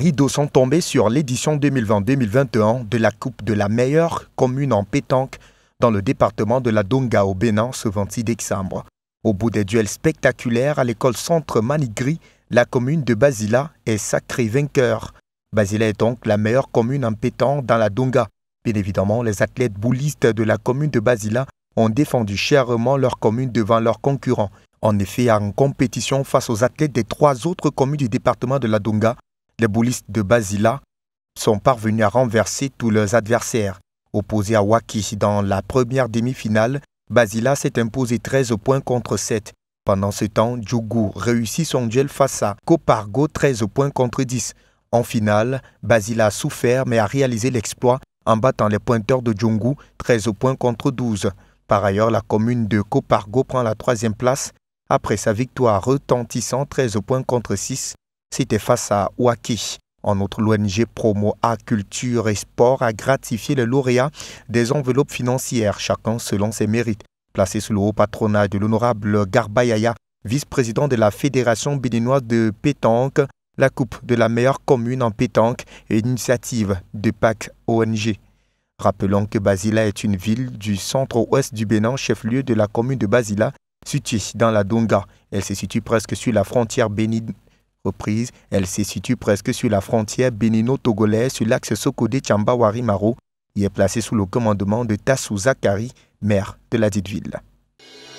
rideaux sont tombés sur l'édition 2020-2021 de la Coupe de la meilleure commune en pétanque dans le département de la Donga au Bénin ce 26 décembre. Au bout des duels spectaculaires à l'école centre Manigri, la commune de Basila est sacrée vainqueur. Basila est donc la meilleure commune en pétanque dans la Donga. Bien évidemment, les athlètes boulistes de la commune de Basila ont défendu chèrement leur commune devant leurs concurrents. En effet, en compétition face aux athlètes des trois autres communes du département de la Donga, les boulistes de Basila sont parvenus à renverser tous leurs adversaires. Opposé à Wakis dans la première demi-finale, Basila s'est imposé 13 points contre 7. Pendant ce temps, Djougou réussit son duel face à Copargo 13 points contre 10. En finale, Basila a souffert mais a réalisé l'exploit en battant les pointeurs de Djungu 13 points contre 12. Par ailleurs, la commune de Copargo prend la troisième place après sa victoire retentissant 13 points contre 6 c'était face à Waki. En outre, l'ONG Promo A Culture et Sport a gratifié les lauréats des enveloppes financières, chacun selon ses mérites. Placé sous le haut patronage de l'honorable Garbayaya, vice-président de la Fédération béninoise de pétanque, la Coupe de la meilleure commune en pétanque est une initiative de PAC ONG. Rappelons que Basila est une ville du centre-ouest du Bénin, chef-lieu de la commune de Basila, située dans la Donga. Elle se situe presque sur la frontière bénine Reprise, Elle se situe presque sur la frontière bénino-togolaise sur l'axe sokodé wari maro et est placée sous le commandement de Tassou Zakari, maire de la dite ville.